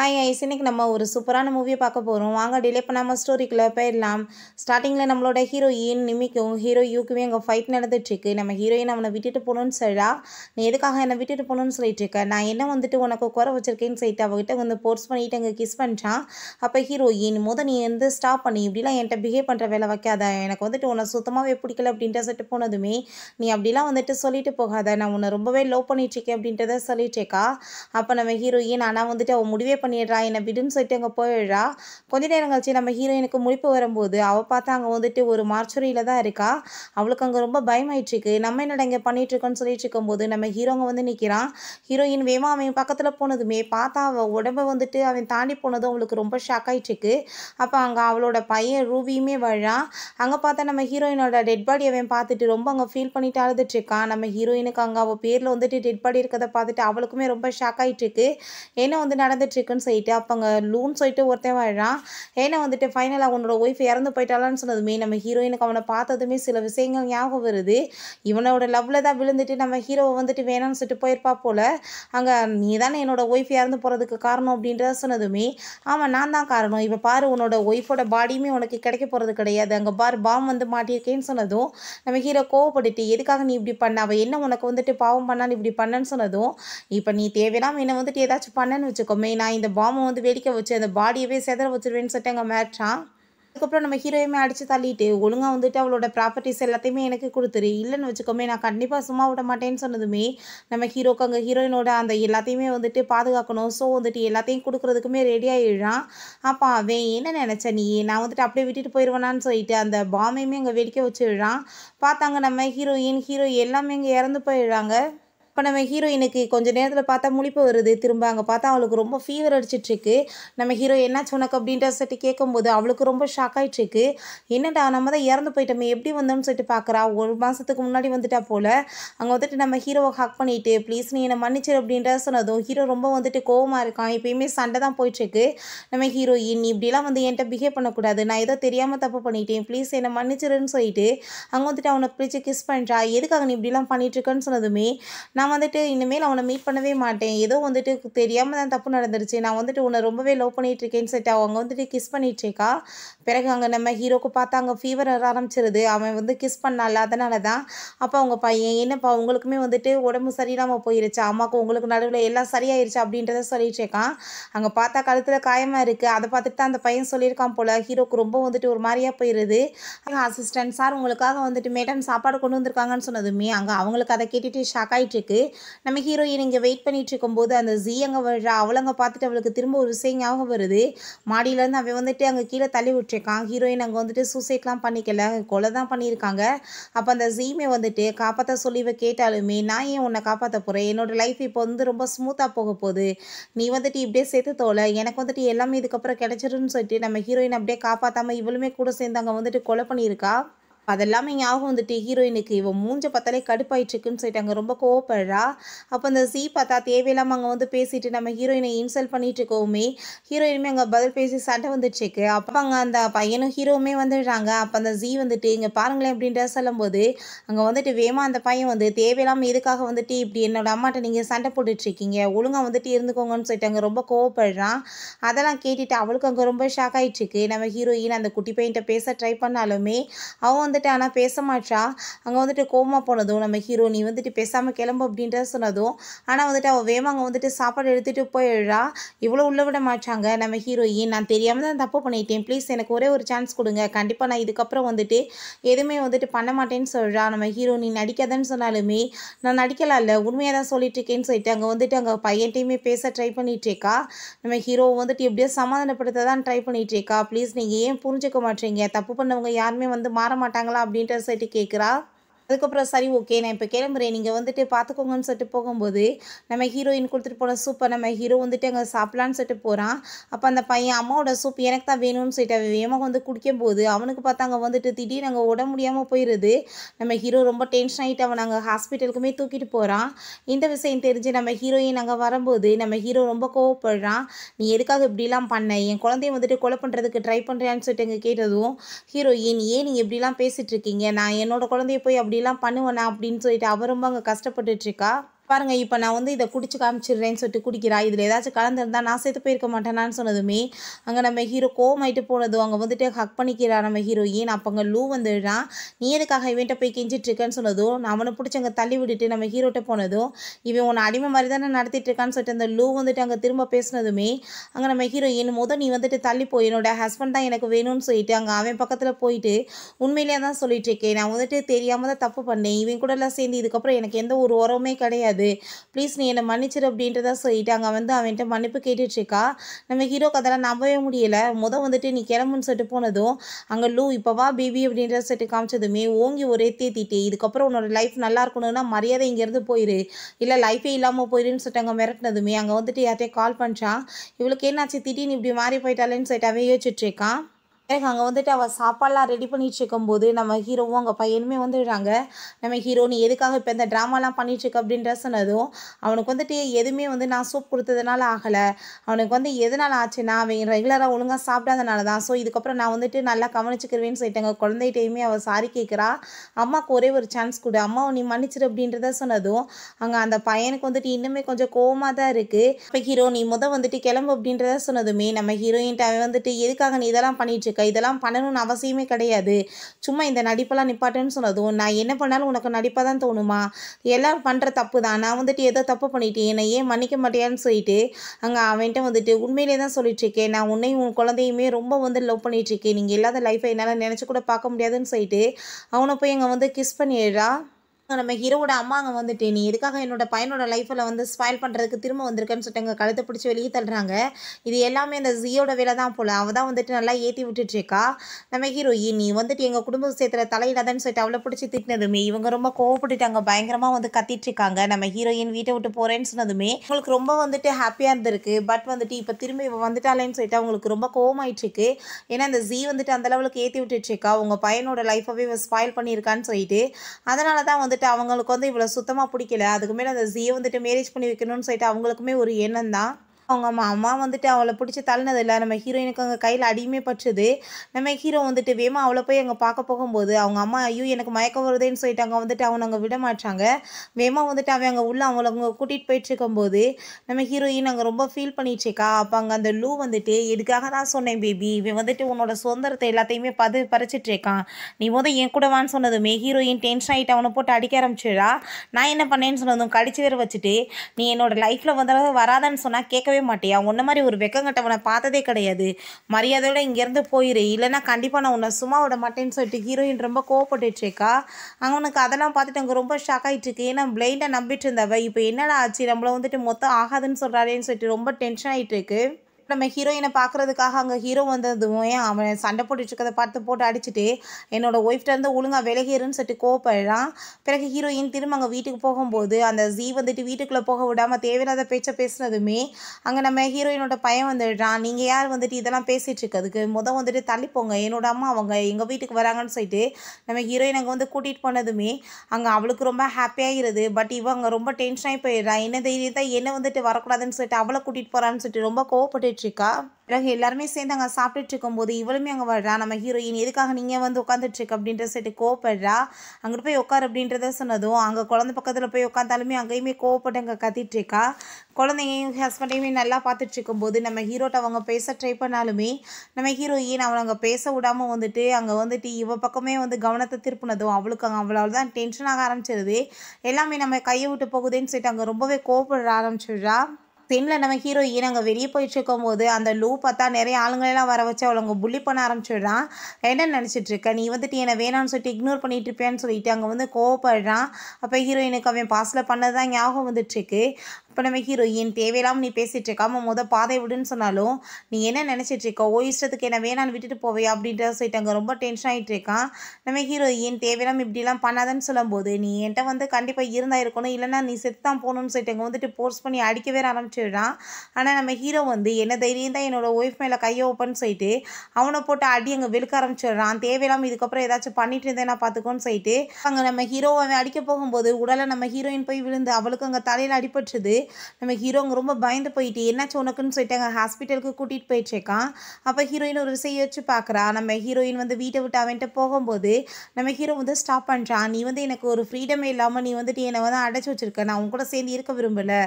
hi ice இன்னைக்கு நம்ம ஒரு சூப்பரான மூவியை பார்க்க போகிறோம் வாங்க டிலே பண்ணாமல் ஸ்டோரிக்குள்ளே போயிடலாம் ஸ்டார்டிங்கில் நம்மளோட ஹீரோயின் நிமிக்கும் ஹீரோ யூக்குமே அங்கே ஃபைட் நடந்துட்டுருக்கு நம்ம ஹீரோயின் அவனை விட்டுட்டு போகணும்னு சொல்லா நீ எதுக்காக என்னை விட்டுட்டு போகணுன்னு சொல்லிட்டு இருக்க நான் என்ன வந்துட்டு உனக்கு குறை வச்சிருக்கேன்னு சொல்லிட்டு அவகிட்ட வந்து போர்ஸ் பண்ணிட்டு அங்கே கிஸ் பண்ணுறான் அப்போ ஹீரோயின் முதல் நீ வந்து ஸ்டாப் பண்ணி இப்படிலாம் என்கிட்ட பிஹேவ் பண்ணுற வேலை வைக்காத எனக்கு வந்துட்டு உன்னை சுத்தமாகவே பிடிக்கல அப்படின்ற சொல்லிட்டு போனதுமே நீ அப்படிலாம் வந்துட்டு சொல்லிட்டு போகாத நான் உன்னை ரொம்பவே லோ பண்ணிட்டுருக்கேன் அப்படின்றத சொல்லிட்டு இருக்கா அப்போ நம்ம ஹீரோயின் ஆனால் வந்துட்டு அவள் முடிவே பண்ணிடுறா என்னை விடுன்னு சொல்லிட்டு அங்கே போயிடுறா கொஞ்ச நேரம் கழிச்சு நம்ம ஹீரோயினுக்கு முழிப்பு வரும்போது அவள் பார்த்தா அங்கே வந்துட்டு ஒரு மார்ச்சுரியில் தான் இருக்கா அவளுக்கு அங்கே ரொம்ப பயமாயிட்ருக்கு நம்ம என்னடா இங்கே பண்ணிகிட்ருக்கோன்னு சொல்லிட்டு இருக்கும்போது நம்ம ஹீரோங்க வந்து நிற்கிறான் ஹீரோயின் வேமா அவன் பக்கத்தில் போனதுமே பார்த்தா அவள் உடம்பை வந்துட்டு அவன் தாண்டி போனதும் அவளுக்கு ரொம்ப ஷாக் ஆகிட்டுருக்கு அப்போ அங்கே அவளோட பையன் ரூவியுமே வழான் அங்கே பார்த்தா நம்ம ஹீரோயினோட டெட் பாடி அவன் பார்த்துட்டு ரொம்ப அங்கே ஃபீல் பண்ணிட்டு அழுதுட்டுருக்கான் நம்ம ஹீரோயினுக்கு அங்கே அவள் பேரில் வந்துட்டு டெட் பாடி இருக்கிறத பார்த்துட்டு அவளுக்குமே ரொம்ப ஷாக் ஆகிட்டுருக்கு என்ன வந்து நடந்துட்டுருக்குன்னு ஹஸ்பண்ட் சைட்டு அப்போ அங்கே லூன் சொல்லிட்டு ஒருத்தன் வாழ்கிறான் ஏன்னா வந்துட்டு ஃபைனலாக உன்னோட ஒய்ஃப் இறந்து போயிட்டாலான்னு சொன்னதுமே நம்ம ஹீரோயினுக்கு அவனை பார்த்ததுமே சில விஷயங்கள் ஞாபகம் வருது இவனோட லவ்வில் தான் விழுந்துட்டு நம்ம ஹீரோவை வந்துட்டு வேணாம்னு சொல்லிட்டு போயிருப்பா போல் அங்கே நீ தானே என்னோட ஒய்ஃப் இறந்து போகிறதுக்கு காரணம் அப்படின்றத சொன்னதுமே ஆமாம் நான் தான் காரணம் இப்போ பாரு உன்னோட ஒய்ஃபோட பாடியுமே உனக்கு கிடைக்க போகிறது கிடையாது அங்கே பார் பாம் வந்து மாட்டியிருக்கேன்னு சொன்னதும் நம்ம ஹீரோ கோவப்பட்டுட்டு எதுக்காக நீ இப்படி பண்ண அவள் என்ன உனக்கு வந்துட்டு பாவம் பண்ணான்னு இப்படி பண்ணன்னு சொன்னதும் இப்போ நீ தேவையில்லாமல் என்னை வந்துட்டு ஏதாச்சும் பண்ணன்னு வச்சுக்கோமே நான் இந்த பாமை பாம்பை வந்து வெடிக்க வச்சு அந்த பாடியவே செதற வச்சிருவேன்னு சொல்லிட்டு அங்கே மேட்ச்சான் அதுக்கப்புறம் நம்ம ஹீரோயுமே அடித்து தள்ளிட்டு ஒழுங்காக வந்துட்டு அவளோட ப்ராப்பர்ட்டிஸ் எல்லாத்தையுமே எனக்கு கொடுத்துரு இல்லைன்னு வச்சுக்கோமே நான் கண்டிப்பாக சும்மா விட மாட்டேன்னு சொன்னதுமே நம்ம ஹீரோக்கு அங்கே ஹீரோயினோட அந்த எல்லாத்தையுமே வந்துட்டு பாதுகாக்கணும் ஸோ வந்துட்டு எல்லாத்தையும் கொடுக்குறதுக்குமே ரெடியாக எழுறான் அப்போ அவன் என்ன நினச்ச நீ நான் வந்துட்டு அப்படியே விட்டுட்டு போயிடுவேனான்னு சொல்லிட்டு அந்த பாமையுமே அங்கே வெடிக்க வச்சு எழுறான் பார்த்தாங்க நம்ம ஹீரோயின் ஹீரோ எல்லாமே இங்கே இறந்து போயிடுறாங்க இப்போ நம்ம ஹீரோயினுக்கு கொஞ்சம் நேரத்தில் பார்த்தா முழிப்பு வருது திரும்ப அங்கே பார்த்தா அவளுக்கு ரொம்ப ஃபீவர் அடிச்சிட்ருக்கு நம்ம ஹீரோ என்னாச்சு உனக்கு அப்படின்ற சொல்லிட்டு கேட்கும்போது அவளுக்கு ரொம்ப ஷாக் ஆகிட்டுருக்கு என்னடா நம்ம தான் இறந்து போயிட்டோமே எப்படி வந்தோம்னு சொல்லிட்டு பார்க்குறா ஒரு மாதத்துக்கு முன்னாடி வந்துட்டா போல் அங்கே வந்துட்டு நம்ம ஹீரோவை ஹக் பண்ணிவிட்டு ப்ளீஸ் நீ என்னை மன்னிச்சிரு அப்படின்ற சொன்னதும் ஹீரோ ரொம்ப வந்துட்டு கோவமாக இருக்கான் எப்பயுமே சண்டை தான் போயிட்டுருக்கு நம்ம ஹீரோயின் இப்படிலாம் வந்து என்கிட்ட பிஹேவ் பண்ணக்கூடாது நான் ஏதோ தெரியாமல் தப்பு பண்ணிட்டேன் ப்ளீஸ் என்னை மன்னிச்சிருன்னு சொல்லிட்டு அங்கே வந்துட்டு அவனை பிடிச்சி கிஸ் பண்ணுறா எதுக்காக நீ இப்படிலாம் பண்ணிட்டுருக்கன்னு சொன்னதுமே நான் வந்துட்டு இனிமேல் அவனை மீட் பண்ணவே மாட்டேன் ஏதோ வந்துட்டு தெரியாமல் தான் தப்பு நடந்துருச்சு நான் வந்துட்டு உன்னை ரொம்பவே லவ் இருக்கேன்னு சொல்லிட்டு அவங்க வந்துட்டு கிஸ் பண்ணிகிட்ருக்கா பிறகு அங்கே நம்ம ஹீரோக்கு பார்த்தா அங்கே ஃபீவர் வர ஆரம்பிச்சிருது அவன் வந்து கிஸ் பண்ணால அதனால தான் அப்போ அவங்க பையன் என்னப்பா உங்களுக்குமே வந்துட்டு உடம்பு சரியில்லாமல் போயிருச்சு அம்மாவுக்கு உங்களுக்கு நடுவில் எல்லாம் சரியாயிருச்சு அப்படின்றத இருக்கான் அங்கே பார்த்தா கழுத்தில் காயமாக இருக்குது அதை பார்த்துட்டு தான் அந்த பையன் சொல்லியிருக்கான் போல் ஹீரோக்கு ரொம்ப வந்துட்டு ஒரு மாதிரியாக போயிடுது அசிஸ்டன்ட் சார் உங்களுக்காக வந்துட்டு மேடம் சாப்பாடு கொண்டு வந்திருக்காங்கன்னு சொன்னதுமே அங்கே அவங்களுக்கு அதை கேட்டுட்டு ஷாக் ஆகிட்டு இருக்கு நம்ம ஹீரோயின் இங்கே வெயிட் பண்ணிட்டு இருக்கும்போது அந்த ஜி அங்கே வர்றா அவளங்க பார்த்துட்டு அவளுக்கு திரும்ப ஒரு விஷயம் ஞாபகம் வருது மாடியிலேருந்து அவன் வந்துட்டு அங்கே கீழே தள்ளி விட்டுருக்கான் ஹீரோயின் அங்கே வந்துட்டு சூசைட்லாம் பண்ணிக்கல கொலை தான் பண்ணியிருக்காங்க அப்போ அந்த ஜீமே வந்துட்டு காப்பாற்ற சொல்லி கேட்டாலுமே நான் ஏன் உன்னை காப்பாற்ற போகிறேன் என்னோட லைஃப் இப்போ வந்து ரொம்ப ஸ்மூத்தாக போக போகுது நீ வந்துட்டு இப்படியே சேர்த்து தோலை எனக்கு வந்துட்டு எல்லாமே இதுக்கப்புறம் கிடைச்சிருன்னு சொல்லிட்டு நம்ம ஹீரோயின் அப்படியே காப்பாற்றாமல் இவளுமே கூட சேர்ந்து அங்கே வந்துட்டு கொலை பண்ணியிருக்கா அதெல்லாமே ஞாபகம் வந்துட்டு ஹீரோயினுக்கு இவன் மூஞ்ச பார்த்தாலே கடுப்பாயிட்டுருக்குன்னு அங்கே ரொம்ப கோவப்படுறா அப்போ அந்த சி பார்த்தா தேவையில்லாமல் அங்கே வந்து பேசிட்டு நம்ம ஹீரோயினை இன்சல்ட் பண்ணிட்டு இருக்கோமே ஹீரோயினுமே அங்கே பதில் பேசி சண்டை வந்துட்டுருக்கு அப்போ அங்கே அந்த பையனும் ஹீரோவுமே வந்துடுறாங்க அப்போ அந்த ஜி வந்துட்டு இங்கே பாருங்களேன் அப்படின்ற சொல்லும்போது அங்கே வந்துட்டு வேமா அந்த பையன் வந்து தேவையில்லாமல் எதுக்காக வந்துட்டு இப்படி என்னோட அம்மாட்ட நீங்கள் சண்டை போட்டுட்ருக்கீங்க ஒழுங்காக வந்துட்டு இருந்துக்கோங்கன்னு சொல்லிட்டு அங்கே ரொம்ப கோவப்படுறான் அதெல்லாம் கேட்டுட்டு அவளுக்கு அங்கே ரொம்ப ஷாக் ஆகிட்டுருக்கு நம்ம ஹீரோயின் அந்த குட்டி பையன்கிட்ட பேச ட்ரை பண்ணாலுமே அவன் வந்து வந்துட்டு ஆனால் பேச மாட்டா அங்கே வந்துட்டு கோமா போனதும் நம்ம ஹீரோ நீ வந்துட்டு பேசாமல் கிளம்பு அப்படின்ற சொன்னதும் ஆனால் வந்துட்டு அவள் வேமா அங்கே வந்துட்டு சாப்பாடு எடுத்துகிட்டு போயிடுறா இவ்வளோ உள்ள விட மாட்டாங்க நம்ம ஹீரோயின் நான் தெரியாமல் தான் தப்பு பண்ணிட்டேன் ப்ளீஸ் எனக்கு ஒரே ஒரு சான்ஸ் கொடுங்க கண்டிப்பாக நான் இதுக்கப்புறம் வந்துட்டு எதுவுமே வந்துட்டு பண்ண மாட்டேன்னு சொல்கிறா நம்ம ஹீரோ நீ நடிக்காதன்னு சொன்னாலுமே நான் நடிக்கலாம் இல்லை உண்மையாக தான் சொல்லிட்டுருக்கேன்னு சொல்லிட்டு அங்கே வந்துட்டு அங்கே பையன்ட்டையுமே பேச ட்ரை பண்ணிகிட்ருக்கா நம்ம ஹீரோ வந்துட்டு எப்படியோ சமாதானப்படுத்த தான் ட்ரை பண்ணிகிட்ருக்கா ப்ளீஸ் நீங்கள் ஏன் புரிஞ்சுக்க மாட்டீங்க தப்பு பண்ணவங்க யாருமே வந்து மாற மாட்டாங்க மாட்டாங்களா அப்படின்ற சொல்லி கேட்குறா அதுக்கப்புறம் சரி ஓகே நான் இப்போ கிளம்புறேன் நீங்கள் வந்துட்டு பார்த்துக்கோங்கன்னு சொல்லிட்டு போகும்போது நம்ம ஹீரோயின் கொடுத்துட்டு போன சூப்பை நம்ம ஹீரோ வந்துட்டு அங்கே சாப்பிட்லான்னு சொல்லிட்டு போகிறான் அப்போ அந்த பையன் அம்மாவோட சூப் எனக்கு தான் வேணும்னு சொல்லிட்டு வேகமாக வந்து குடிக்கும்போது அவனுக்கு பார்த்தா அங்கே வந்துட்டு திடீர்னு அங்கே உட முடியாமல் போயிடுது நம்ம ஹீரோ ரொம்ப டென்ஷன் ஆகிட்டு அவன் அங்கே ஹாஸ்பிட்டலுக்குமே தூக்கிட்டு போகிறான் இந்த விஷயம் தெரிஞ்சு நம்ம ஹீரோயின் அங்கே வரும்போது நம்ம ஹீரோ ரொம்ப கோவப்படுறான் நீ எதுக்காக இப்படிலாம் பண்ண என் குழந்தைய வந்துட்டு கொலை பண்ணுறதுக்கு ட்ரை பண்ணுறியான்னு சொல்லிட்டு அங்கே கேட்டதும் ஹீரோயின் ஏன் நீங்கள் இப்படிலாம் பேசிகிட்டு இருக்கீங்க நான் என்னோட குழந்தைய போய் அப்படி இப்படிலாம் பண்ணுவேண்ணா அப்படின்னு சொல்லிட்டு அவ ரொம்ப அங்கே கஷ்டப்பட்டுட்ருக்கா பாருங்கள் இப்போ நான் வந்து இதை குடிச்சு காமிச்சிடுறேன்னு சொல்லிட்டு குடிக்கிறா இதில் ஏதாச்சும் கலந்துருந்தா நான் சேர்த்து போயிருக்க மாட்டேனான்னு சொன்னதுமே அங்கே நம்ம ஹீரோ கோமாயிட்டு போனதும் அங்கே வந்துட்டு ஹக் பண்ணிக்கிறா நம்ம ஹீரோயின் அப்போ அங்கே லூ வந்துடுறான் நீ எதுக்காக இவன்ட்ட போய் கெஞ்சிட்ருக்கேன்னு சொன்னதும் நான் அவனை பிடிச்சி அங்கே தள்ளி விட்டுட்டு நம்ம ஹீரோட்ட போனதும் இவன் உன்னை அடிமை மாதிரி தானே நடத்திட்டு இருக்கான்னு சொல்லிட்டு அந்த லூ வந்துட்டு அங்கே திரும்ப பேசினதுமே அங்கே நம்ம ஹீரோயின் முதல் நீ வந்துட்டு தள்ளி போய் என்னோட ஹஸ்பண்ட் தான் எனக்கு வேணும்னு சொல்லிட்டு அங்கே அவன் பக்கத்தில் போயிட்டு உண்மையிலே தான் சொல்லிட்டு இருக்கேன் நான் வந்துட்டு தெரியாமல் தான் தப்பு பண்ணேன் இவன் கூடலாம் சேர்ந்து இதுக்கப்புறம் எனக்கு எந்த ஒரு உறவுமே கிடையாது முடியாது ப்ளீஸ் நீ என்னை மன்னிச்சிரு அப்படின்றத சொல்லிட்டு அங்கே வந்து அவன்கிட்ட மன்னிப்பு கேட்டுட்ருக்கா நம்ம ஹீரோ கதெல்லாம் நம்பவே முடியலை முத வந்துட்டு நீ கிளம்புன்னு சொல்லிட்டு போனதும் அங்கே லூ இப்போ வா பேபி அப்படின்ற சொல்லிட்டு காமிச்சதுமே ஓங்கி ஒரே தேத்திட்டு இதுக்கப்புறம் உன்னோட லைஃப் நல்லா இருக்கணும்னா மரியாதை இங்கேருந்து போயிரு இல்லை லைஃபே இல்லாமல் போயிருன்னு சொல்லிட்டு அங்கே மிரட்டினதுமே அங்கே வந்துட்டு யார்கிட்டயே கால் பண்ணுறான் இவளுக்கு என்னாச்சு திடீர்னு இப்படி மாறி போயிட்டாலேன்னு சொல்லிட்டு அவன் யோசிச்சுட்ருக்கான் எனக்கு அங்கே வந்துட்டு அவள் சாப்பாடெலாம் ரெடி பண்ணிகிட்டு இருக்கும்போது நம்ம ஹீரோவும் அவங்க பையனுமே வந்துடுறாங்க நம்ம ஹீரோ நீ எதுக்காக இப்போ இந்த ட்ராமாலாம் பண்ணிட்டுருக்க அப்படின்ற சொன்னதும் அவனுக்கு வந்துட்டு எதுவுமே வந்து நான் சூப் கொடுத்ததுனால ஆகலை அவனுக்கு வந்து எதனால் ஆச்சுன்னா அவன் ரெகுலராக ஒழுங்காக சாப்பிடாதனால தான் ஸோ இதுக்கப்புறம் நான் வந்துட்டு நல்லா கவனிச்சுக்கிறவேன்னு சொல்லிட்டாங்க குழந்தைகிட்டையுமே அவள் சாரி கேட்குறா அம்மாவுக்கு ஒரே ஒரு சான்ஸ் கொடு அம்மாவை நீ மன்னிச்சிரு அப்படின்றத சொன்னதும் அங்கே அந்த பையனுக்கு வந்துட்டு இன்னுமே கொஞ்சம் கோவமாக தான் இருக்குது இப்போ ஹீரோ நீ முத வந்துட்டு கிளம்பு அப்படின்றத சொன்னதுமே நம்ம ஹீரோயின்ட்ட அவன் வந்துட்டு எதுக்காக நீ இதெல்லாம் பண்ணிட்டுருக்க இருக்கா இதெல்லாம் பண்ணணும்னு அவசியமே கிடையாது சும்மா இந்த நடிப்பெல்லாம் நிப்பாட்டேன்னு சொன்னதும் நான் என்ன பண்ணாலும் உனக்கு நடிப்பாக தான் தோணுமா எல்லோரும் பண்ணுற தப்பு தான் நான் வந்துட்டு ஏதோ தப்பு பண்ணிட்டேன் என்னை ஏன் மன்னிக்க மாட்டேன்னு சொல்லிட்டு அங்கே அவன்கிட்ட வந்துட்டு உண்மையிலே தான் சொல்லிட்டுருக்கேன் நான் உன்னையும் உன் குழந்தையுமே ரொம்ப வந்து லவ் பண்ணிகிட்ருக்கேன் நீங்கள் இல்லாத லைஃப்பை என்னால் நினச்சி கூட பார்க்க முடியாதுன்னு சொல்லிட்டு அவனை போய் அங்கே வந்து கிஸ் பண்ணிடுறா நம்ம ஹீரோட அங்கே வந்துட்டு நீ எதுக்காக என்னோட பையனோட லைஃப்பில் வந்து ஸ்பாயில் பண்ணுறதுக்கு திரும்ப வந்திருக்கேன்னு சொல்லிட்டு கழுத்தை பிடிச்சி வெளியே தள்ளுறாங்க இது எல்லாமே அந்த ஜியோட வேலை தான் போல் அவள் தான் வந்துட்டு நல்லா ஏற்றி விட்டுட்ருக்கா நம்ம ஹீரோ நீ வந்துட்டு எங்கள் குடும்ப விஷயத்தில் தலையிடாதன்னு சொல்லிட்டு அவளை பிடிச்சி திட்டினதுமே இவங்க ரொம்ப கோவப்பட்டுட்டாங்க பயங்கரமாக வந்து கத்திட்டுருக்காங்க நம்ம ஹீரோயின் வீட்டை விட்டு போகிறேன்னு சொன்னதுமே அவங்களுக்கு ரொம்ப வந்துட்டு ஹாப்பியாக இருந்திருக்கு பட் வந்துட்டு இப்போ திரும்ப இவள் வந்துட்டாலேன்னு சொல்லிட்டு அவங்களுக்கு ரொம்ப கோவமாயிட்டுருக்கு ஏன்னா அந்த ஜி வந்துட்டு அந்த ஏற்றி விட்டுட்ருக்கா உங்கள் பையனோட இவள் ஸ்பாயில் பண்ணியிருக்கான்னு சொல்லிட்டு அதனால தான் வந்துட்டு வந்துட்டு அவங்களுக்கு வந்து இவ்வளோ சுத்தமாக பிடிக்கல அதுக்கு மேலே அந்த ஜியை வந்துட்டு மேரேஜ் பண்ணி வைக்கணும்னு சொல்லிட்டு அவங்களுக்குமே ஒரு எண்ணம் தான் அவங்க அம்மா வந்துட்டு அவளை பிடிச்சி தள்ளினது இல்லை நம்ம ஹீரோயினுக்கு அங்கே கையில் அடியுமே பற்றுது நம்ம ஹீரோ வந்துட்டு வேமா அவளை போய் அங்கே பார்க்க போகும்போது அவங்க அம்மா ஐயோ எனக்கு மயக்கம் வருதுன்னு சொல்லிட்டு அங்கே வந்துட்டு அவனை அங்கே விட மாட்டாங்க வேமா வந்துட்டு அவன் அங்கே உள்ள அவளை அங்கே கூட்டிகிட்டு போயிட்டு இருக்கும்போது நம்ம ஹீரோயின் அங்கே ரொம்ப ஃபீல் பண்ணிட்டுருக்கா அப்போ அங்கே அந்த லூ வந்துட்டு எதுக்காக தான் சொன்னேன் பேபி இவன் வந்துட்டு உன்னோட சுதந்திரத்தை எல்லாத்தையுமே பது இருக்கான் நீ முதல் என் கூட வான்னு சொன்னதுமே ஹீரோயின் டென்ஷன் ஆகிட்டு அவனை போட்டு அடிக்க ஆரம்பிச்சிடா நான் என்ன பண்ணேன்னு சொன்னதும் கடிச்சு வேற வச்சுட்டு நீ என்னோட லைஃப்பில் வந்து வராதன்னு சொன்னால் கேட்கவே மாட்டியா உன்ன மாதிரி ஒரு வெக்கங்கட்டவனை பார்த்ததே கிடையாது மரியாதையோட இங்கேருந்து போயிரு இல்லைனா கண்டிப்பாக நான் உன்னை சும்மா விட மாட்டேன்னு சொல்லிட்டு ஹீரோயின் ரொம்ப அங்கே அவனுக்கு அதெல்லாம் பார்த்துட்டு அங்கே ரொம்ப ஷாக் ஆகிட்டுருக்கு ஏன்னா பிளைண்டாக நம்பிட்டு இருந்தவ இப்போ என்னடா ஆச்சு நம்மளை வந்துட்டு மொத்தம் ஆகாதுன்னு சொல்கிறாரேன்னு சொல்லிட்டு ரொம்ப டென்ஷன் ஆகிட்டு இருக்கு நம்ம ஹீரோயினை பார்க்குறதுக்காக அங்கே ஹீரோ வந்ததுமே அவன் சண்டை போட்டுட்டு இருக்கிறத பார்த்து போட்டு அடிச்சுட்டு என்னோடய ஒய்ஃப்டேருந்து இருந்து ஒழுங்காக விலகிருன்னு சொல்லிட்டு கோவப்படுறான் பிறகு ஹீரோயின் திரும்ப அங்கே வீட்டுக்கு போகும்போது அந்த ஜி வந்துட்டு வீட்டுக்குள்ளே போக விடாமல் தேவையில்லாத பேச்சை பேசினதுமே அங்கே நம்ம ஹீரோயினோட பையன் வந்துடுறான் நீங்கள் யார் வந்துட்டு இதெல்லாம் பேசிகிட்டு இருக்கிறதுக்கு மொதல் வந்துட்டு தள்ளிப்போங்க என்னோட அம்மா அவங்க எங்கள் வீட்டுக்கு வராங்கன்னு சொல்லிட்டு நம்ம ஹீரோயின் அங்கே வந்து கூட்டிகிட்டு போனதுமே அங்கே அவளுக்கு ரொம்ப இருது பட் இவன் அங்கே ரொம்ப டென்ஷனாகி போயிடுறான் என்ன தைரியத்தான் என்ன வந்துட்டு வரக்கூடாதுன்னு சொல்லிட்டு அவளை கூட்டிகிட்டு போகிறான்னு சொல்லிட்டு ரொம்ப கோவப்பட்டு இருக்கா பிறகு எல்லாருமே சேர்ந்து அங்கே சாப்பிட்டுட்டு இருக்கும்போது இவளுமே அங்கே வர்றா நம்ம ஹீரோயின் எதுக்காக நீங்கள் வந்து உட்காந்துட்ருக்கு அப்படின்ற சொல்லிட்டு கோவப்படுறா அங்கிட்டு போய் உட்கார் அப்படின்றத சொன்னதும் அங்கே குழந்தை பக்கத்தில் போய் உட்காந்தாலுமே அங்கேயுமே கோவப்பட்டு அங்கே இருக்கா குழந்தையும் ஹஸ்பண்டையுமே நல்லா பார்த்துட்டு இருக்கும்போது நம்ம ஹீரோட்ட அவங்க பேச ட்ரை பண்ணாலுமே நம்ம ஹீரோயின் அவளை அங்கே பேச விடாமல் வந்துட்டு அங்கே வந்துட்டு இவ பக்கமே வந்து கவனத்தை திருப்பினதும் அவளுக்கு அங்கே அவளால் தான் டென்ஷன் ஆக ஆரம்பிச்சிருது எல்லாமே நம்ம கையை விட்டு போகுதுன்னு சொல்லிட்டு அங்கே ரொம்பவே கோவப்பட ஆரம்பிச்சிடுறா சீனில் நம்ம ஹீரோ நாங்கள் வெளியே போயிட்டுருக்கும் போது அந்த லூ பார்த்தா நிறைய ஆளுங்களெல்லாம் வர வச்சு அவளுங்க புள்ளி பண்ண ஆரம்பிச்சிடுறான் என்ன இருக்க நீ வந்துட்டு என்னை வேணாம்னு சொல்லிட்டு இக்னோர் பண்ணிட்டு இருப்பேன்னு சொல்லிட்டு அங்கே வந்து கோவப்படுறான் அப்போ ஹீரோயினுக்கு அவன் பாஸில் பண்ணதான் ஞாபகம் வந்துட்டுருக்கு கற்பனவே ஹீரோயின் தேவையில்லாமல் நீ பேசிகிட்டு இருக்கா முத பாதை விடுன்னு சொன்னாலும் நீ என்ன நினச்சிட்டு இருக்க ஓ இஷ்டத்துக்கு என்ன நான் விட்டுட்டு போவே அப்படின்ற அங்கே ரொம்ப டென்ஷன் ஆகிட்டு இருக்கான் நம்ம ஹீரோயின் தேவையில்லாமல் இப்படிலாம் பண்ணாதன்னு சொல்லும்போது நீ என்கிட்ட வந்து கண்டிப்பாக இருந்தா இருக்கணும் இல்லைனா நீ செத்து தான் போகணும்னு அங்கே வந்துட்டு போர்ஸ் பண்ணி அடிக்கவே ஆரம்பிச்சிடுறான் ஆனால் நம்ம ஹீரோ வந்து என்ன தைரியம் தான் என்னோடய ஒய்ஃப் மேலே கையை ஓப்பன் சொல்லிட்டு அவனை போட்டு அடி அங்கே வெளுக்க ஆரம்பிச்சிடுறான் தேவையில்லாமல் இதுக்கப்புறம் ஏதாச்சும் பண்ணிட்டு இருந்தேன் நான் பார்த்துக்கோன்னு சொல்லிட்டு அங்கே நம்ம ஹீரோவை அடிக்க போகும்போது உடலை நம்ம ஹீரோயின் போய் விழுந்து அவளுக்கு அங்கே தலையில் அடிபட்டுது நம்ம ஹீரோங்க ரொம்ப பயந்து போயிட்டு என்னாச்சு உனக்குன்னு சொல்லிட்டு அங்கே ஹாஸ்பிட்டலுக்கு கூட்டிகிட்டு போயிட்டு அப்போ ஹீரோயின் ஒரு விஷயம் வச்சு பார்க்குறா நம்ம ஹீரோயின் வந்து வீட்டை விட்டு அவன்கிட்ட போகும்போது நம்ம ஹீரோ வந்து ஸ்டாப் பண்ணுறான் நீ வந்து எனக்கு ஒரு ஃப்ரீடமே இல்லாமல் நீ வந்துட்டு என்னை வந்து அடைச்சி வச்சிருக்க நான் உன் கூட சேர்ந்து இருக்க விரும்பலை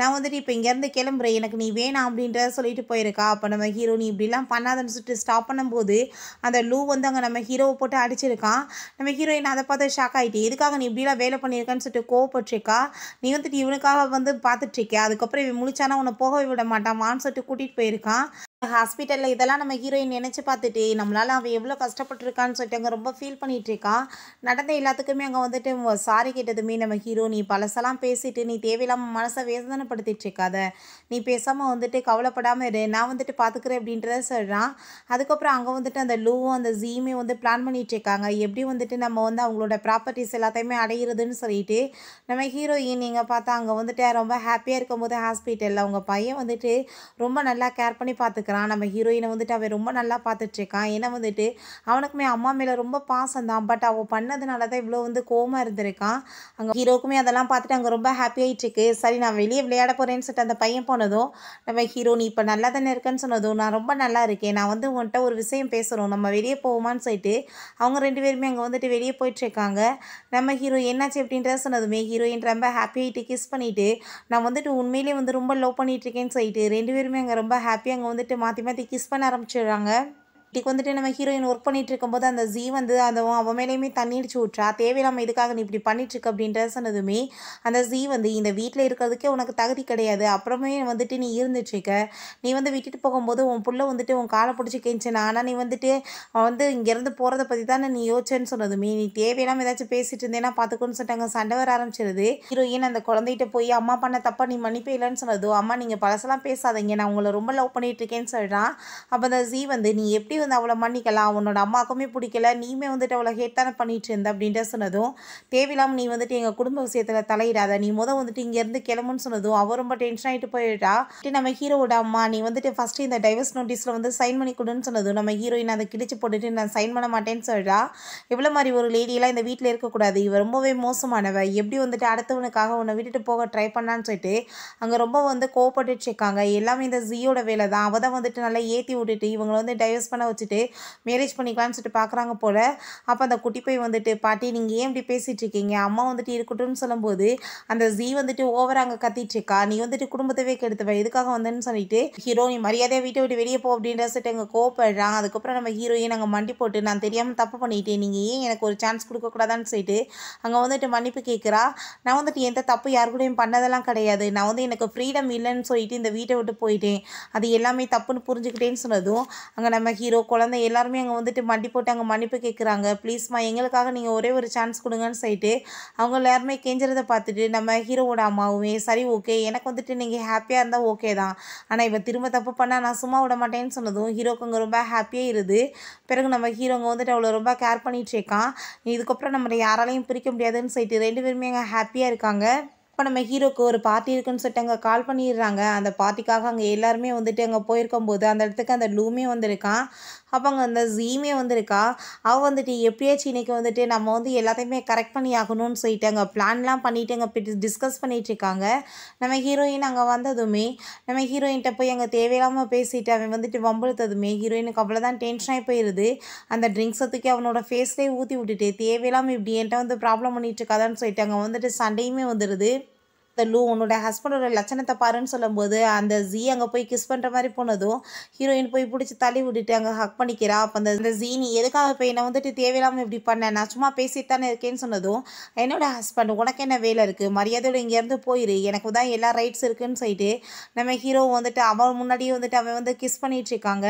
நான் வந்துட்டு இப்போ இங்கேருந்து கிளம்புறேன் எனக்கு நீ வேணாம் அப்படின்ற சொல்லிட்டு போயிருக்கா அப்போ நம்ம ஹீரோ நீ இப்படிலாம் பண்ணாதன்னு சொல்லிட்டு ஸ்டாப் பண்ணும்போது அந்த லூ வந்து அங்கே நம்ம ஹீரோவை போட்டு அடிச்சிருக்கான் நம்ம ஹீரோயின் அதை பார்த்து ஷாக் ஆகிட்டு எதுக்காக நீ இப்படிலாம் வேலை பண்ணியிருக்கான்னு சொல்லிட்டு கோவப்பட்டிருக்கா நீ வந்துட்டு இவனுக்காக வந்து பார்த்து பார்த்துட்ருக்கேன் அதுக்கப்புறம் இவன் முழிச்சானா உன்னை போக விட மாட்டான் வான் சொல்லிட்டு கூட்டிகிட்டு போயிருக்கான் ஹாஸ்பிட்டலில் இதெல்லாம் நம்ம ஹீரோயின் நினச்சி பார்த்துட்டு நம்மளால் அவன் எவ்வளோ கஷ்டப்பட்டுருக்கான்னு சொல்லிட்டு அங்கே ரொம்ப ஃபீல் பண்ணிகிட்ருக்கான் நடந்த எல்லாத்துக்குமே அங்கே வந்துட்டு சாரி கேட்டதுமே நம்ம ஹீரோ நீ பழசெல்லாம் பேசிட்டு நீ தேவையில்லாமல் மனசை இருக்காத நீ பேசாமல் வந்துட்டு கவலைப்படாமல் இரு நான் வந்துட்டு பார்த்துக்குறேன் அப்படின்றத சொல்கிறான் அதுக்கப்புறம் அங்கே வந்துட்டு அந்த லூவும் அந்த ஜீமே வந்து பிளான் பண்ணிகிட்ருக்காங்க எப்படி வந்துட்டு நம்ம வந்து அவங்களோட ப்ராப்பர்ட்டிஸ் எல்லாத்தையுமே அடையிறதுன்னு சொல்லிட்டு நம்ம ஹீரோயின் நீங்கள் பார்த்தா அங்கே வந்துட்டு ரொம்ப ஹாப்பியாக இருக்கும்போது ஹாஸ்பிட்டலில் அவங்க பையன் வந்துட்டு ரொம்ப நல்லா கேர் பண்ணி பார்த்துக்க பார்த்துருக்குறான் நம்ம ஹீரோயினை வந்துட்டு அவன் ரொம்ப நல்லா பார்த்துட்ருக்கான் ஏன்னா வந்துட்டு அவனுக்குமே அம்மா மேலே ரொம்ப பாசம் தான் பட் அவள் பண்ணதுனால தான் இவ்வளோ வந்து கோமாக இருந்திருக்கான் அங்கே ஹீரோக்குமே அதெல்லாம் பார்த்துட்டு அங்கே ரொம்ப ஹாப்பி இருக்கு சரி நான் வெளியே விளையாட போகிறேன்னு சொல்லிட்டு அந்த பையன் போனதும் நம்ம ஹீரோ நீ இப்போ நல்லா தானே இருக்கேன்னு சொன்னதும் நான் ரொம்ப நல்லா இருக்கேன் நான் வந்து உன்கிட்ட ஒரு விஷயம் பேசுகிறோம் நம்ம வெளியே போவோமான்னு சொல்லிட்டு அவங்க ரெண்டு பேருமே அங்கே வந்துட்டு வெளியே போயிட்டுருக்காங்க நம்ம ஹீரோ என்னாச்சு அப்படின்றத சொன்னதுமே ஹீரோயின் ரொம்ப ஹாப்பி ஆகிட்டு கிஸ் பண்ணிவிட்டு நான் வந்துட்டு உண்மையிலேயே வந்து ரொம்ப லவ் பண்ணிகிட்ருக்கேன்னு சொல்லிட்டு ரெண்டு பேருமே அங்கே ரொம்ப ஹாப்பியாக அங்கே வந்துட்டு மாற்றி மாற்றி கிஸ் பண்ண ஆரம்பிச்சிடுறாங்க இப்படிக்கு வந்துட்டு நம்ம ஹீரோயின் ஒர்க் பண்ணிட்டு இருக்கும்போது அந்த ஜி வந்து அந்த அவன் மேலேயுமே தண்ணி அடிச்சு விட்றா தேவையில்லாமல் இதுக்காக நீ இப்படி இருக்க அப்படின்ற சொன்னதுமே அந்த ஜி வந்து இந்த வீட்டில் இருக்கிறதுக்கே உனக்கு தகுதி கிடையாது அப்புறமே வந்துட்டு நீ இருந்துட்டுருக்க நீ வந்து விட்டுட்டு போகும்போது உன் புள்ள வந்துட்டு உன் காலை பிடிச்சி கெஞ்சினா ஆனால் நீ வந்துட்டு அவன் வந்து இங்கேருந்து போகிறத பற்றி தானே நீ யோசிச்சேன்னு சொன்னதுமே நீ தேவையில்லாமல் ஏதாச்சும் பேசிட்டு இருந்தேன்னா பார்த்துக்கோன்னு சொல்லிட்டாங்க சண்டை வர ஆரம்பிச்சிருது ஹீரோயின் அந்த குழந்தைகிட்ட போய் அம்மா பண்ண தப்பா நீ மன்னிப்பே இல்லைன்னு சொன்னதோ அம்மா நீங்கள் பழசெல்லாம் பேசாதீங்க நான் உங்களை ரொம்ப லவ் பண்ணிட்டு இருக்கேன்னு சொல்கிறான் அப்போ அந்த ஜி வந்து நீ எப்படி வந்து அவளை மன்னிக்கலாம் உன்னோட அம்மாவுக்குமே பிடிக்கல நீயுமே வந்துட்டு அவளை ஹேட் தானே பண்ணிட்டு இருந்த அப்படின்ட்டு சொன்னதும் தேவையில்லாமல் நீ வந்துட்டு எங்கள் குடும்ப விஷயத்தில் தலையிடாத நீ முத வந்துட்டு இங்கேருந்து கிளம்புன்னு சொன்னதும் அவள் ரொம்ப டென்ஷன் ஆகிட்டு போயிட்டா நம்ம ஹீரோட அம்மா நீ வந்துட்டு ஃபஸ்ட்டு இந்த டைவர்ஸ் நோட்டீஸில் வந்து சைன் பண்ணி கொடுன்னு சொன்னதும் நம்ம ஹீரோயின் அதை கிழிச்சு போட்டுட்டு நான் சைன் பண்ண மாட்டேன்னு சொல்கிறா இவ்வளோ மாதிரி ஒரு லேடியெல்லாம் இந்த வீட்டில் இருக்கக்கூடாது இவ ரொம்பவே மோசமானவ எப்படி வந்துட்டு அடுத்தவனுக்காக உன்னை விட்டுட்டு போக ட்ரை பண்ணான்னு சொல்லிட்டு அங்கே ரொம்ப வந்து கோவப்பட்டுட்டு இருக்காங்க எல்லாமே இந்த ஜியோட வேலை தான் அவள் தான் வந்துட்டு நல்லா ஏற்றி விட்டுட்டு இவங்களை வந்து டைவர்ஸ் பண்ண வச்சுட்டு மேரேஜ் பண்ணிக்கலாம்னு சொல்லிட்டு பார்க்குறாங்க போல் அப்போ அந்த குட்டி போய் வந்துட்டு பாட்டி நீங்கள் ஏன் இப்படி பேசிகிட்டு இருக்கீங்க அம்மா வந்துட்டு இருக்கட்டும்னு சொல்லும்போது அந்த ஜி வந்துட்டு ஓவர் அங்கே கத்திட்டுருக்கா இருக்கா நீ வந்துட்டு குடும்பத்தவே கெடுத்துவ எதுக்காக வந்தேன்னு சொல்லிட்டு ஹீரோ நீ மரியாதையாக வீட்டை விட்டு வெளியே போ அப்படின்ற சொல்லிட்டு எங்கள் கோவப்படுறான் அதுக்கப்புறம் நம்ம ஹீரோயின் அங்கே மண்டி போட்டு நான் தெரியாமல் தப்பு பண்ணிட்டேன் நீங்கள் ஏன் எனக்கு ஒரு சான்ஸ் கொடுக்கக்கூடாதான்னு சொல்லிட்டு அங்கே வந்துட்டு மன்னிப்பு கேட்குறா நான் வந்துட்டு எந்த தப்பு யாருக்கூடையும் கூடயும் பண்ணதெல்லாம் கிடையாது நான் வந்து எனக்கு ஃப்ரீடம் இல்லைன்னு சொல்லிட்டு இந்த வீட்டை விட்டு போயிட்டேன் அது எல்லாமே தப்புன்னு புரிஞ்சுக்கிட்டேன்னு சொன்னதும் அங்கே நம்ம ஹீரோ குழந்தை எல்லாருமே அங்கே வந்துட்டு மண்டி போட்டு அங்கே மன்னிப்பு கேட்குறாங்க ப்ளீஸ்மா எங்களுக்காக நீங்கள் ஒரே ஒரு சான்ஸ் கொடுங்கன்னு சொல்லிட்டு அவங்க எல்லாருமே கெஞ்சுறதை பார்த்துட்டு நம்ம ஹீரோவோட அம்மாவுமே சரி ஓகே எனக்கு வந்துட்டு நீங்கள் ஹாப்பியாக இருந்தால் ஓகே தான் ஆனால் இவன் திரும்ப தப்பு பண்ணால் நான் சும்மா விட மாட்டேன்னு சொன்னதும் ஹீரோக்குங்க ரொம்ப ஹாப்பியாக இருது பிறகு நம்ம ஹீரோங்க வந்துட்டு அவ்வளோ ரொம்ப கேர் பண்ணிகிட்டு இருக்கான் இதுக்கப்புறம் நம்ம யாராலையும் பிரிக்க முடியாதுன்னு சொல்லிட்டு ரெண்டு பேருமே அங்கே ஹாப்பியாக இருக்காங்க இப்போ நம்ம ஹீரோக்கு ஒரு பார்ட்டி இருக்குன்னு சொல்லிட்டு அங்கே கால் பண்ணிடுறாங்க அந்த பார்ட்டிக்காக அங்கே எல்லாருமே வந்துட்டு அங்கே போயிருக்கும்போது அந்த இடத்துக்கு அந்த லூமே வந்திருக்கான் அப்போ அங்கே அந்த ஜீமே வந்திருக்கா அவள் வந்துட்டு எப்படியாச்சும் இன்றைக்கி வந்துட்டு நம்ம வந்து எல்லாத்தையுமே கரெக்ட் பண்ணி ஆகணும்னு சொல்லிட்டு அங்கே பிளான்லாம் பண்ணிவிட்டு அங்கே டிஸ்கஸ் பண்ணிகிட்டு இருக்காங்க நம்ம ஹீரோயின் அங்கே வந்ததுமே நம்ம ஹீரோயின்கிட்ட போய் அங்கே தேவையில்லாமல் பேசிட்டு அவன் வந்துட்டு வம்பழுத்ததுமே ஹீரோயினுக்கு அவ்வளோதான் டென்ஷனாக போயிடுது அந்த ட்ரிங்க்ஸை தூக்கி அவனோட ஃபேஸ்லேயே ஊற்றி விட்டுட்டு தேவையில்லாமல் இப்படி என்கிட்ட வந்து ப்ராப்ளம் பண்ணிகிட்டு இருக்காதான்னு சொல்லிட்டு அங்கே வந்துட்டு சண்டையுமே வந்துடுது த லூ உன்னோட ஹஸ்பண்டோட லட்சணத்தை பாருன்னு சொல்லும்போது அந்த ஜி அங்கே போய் கிஸ் பண்ணுற மாதிரி போனதும் ஹீரோயின் போய் பிடிச்சி தள்ளி விட்டுட்டு அங்கே ஹக் பண்ணிக்கிறா அப்போ அந்த அந்த ஜீ நீ எதுக்காக இப்போ என்னை வந்துட்டு தேவையில்லாமல் இப்படி பண்ண நான் சும்மா பேசிட்டு தானே இருக்கேன்னு சொன்னதும் என்னோட ஹஸ்பண்ட் உனக்கு என்ன வேலை இருக்குது மரியாதையோட இங்கேருந்து போயிரு எனக்கு தான் எல்லா ரைட்ஸ் இருக்குன்னு சொல்லிட்டு நம்ம ஹீரோ வந்துட்டு அவன் முன்னாடியே வந்துட்டு அவன் வந்து கிஸ் பண்ணிட்டு இருக்காங்க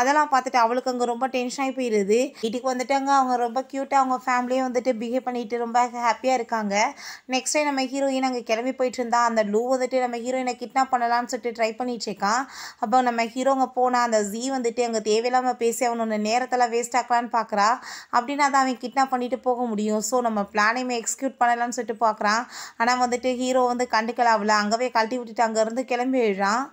அதெல்லாம் பார்த்துட்டு அவளுக்கு அங்கே ரொம்ப டென்ஷன் ஆகி போயிடுது வீட்டுக்கு வந்துட்டு அங்கே அவங்க ரொம்ப க்யூட்டாக அவங்க ஃபேமிலியே வந்துட்டு பிஹேவ் பண்ணிட்டு ரொம்ப ஹாப்பியாக இருக்காங்க நெக்ஸ்ட் டைம் நம்ம ஹீரோயின் அங்கே கிளம்பி போய் போயிட்டு இருந்தா அந்த லூ வந்துட்டு நம்ம ஹீரோயினை கிட்னாப் பண்ணலாம்னு சொல்லிட்டு ட்ரை பண்ணிட்டு இருக்கான் அப்போ நம்ம ஹீரோங்க போனால் அந்த ஜி வந்துட்டு அங்கே தேவையில்லாமல் பேசி அவனோட நேரத்தில் வேஸ்ட் ஆக்கலான்னு பார்க்குறா அப்படின்னா தான் அவன் கிட்னாப் பண்ணிட்டு போக முடியும் ஸோ நம்ம பிளானையுமே எக்ஸிக்யூட் பண்ணலாம்னு சொல்லிட்டு பார்க்குறான் ஆனால் வந்துட்டு ஹீரோ வந்து கண்டுக்கலாவில் அங்கவே கழட்டி விட்டுட்டு அங்கேருந்து கிளம்பி எழுறான்